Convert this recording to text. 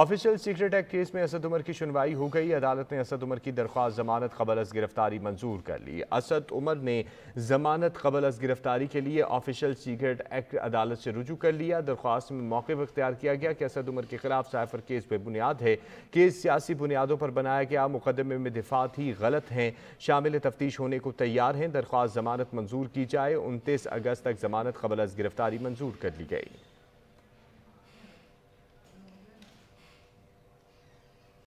official secret act case में असद उमर की सुनवाई हो गई अदालत ने असद उमर की दरख्वास्त जमानत कबल अज गिरफ्तारी मंजूर कर ली असद उमर ने जमानत कबल अज गिरफ्तारी के लिए ऑफिशियल सीक्रेट एक्ट अदालत से रुजू कर लिया दरख्वास्त में मौके पर अख्तियार किया गया कि असद उमर के खिलाफ साइफर केस बेबुनियाद है केस सियासी बुनियादों पर बनाया गया मुकदमे में दिफात ही गलत हैं शामिल तफ्तीश होने को तैयार हैं दरख्वास्त जमानत मंजूर की जाए उनतीस अगस्त तक जमानत कबल अज गिरफ्तारी मंजूर कर ली गई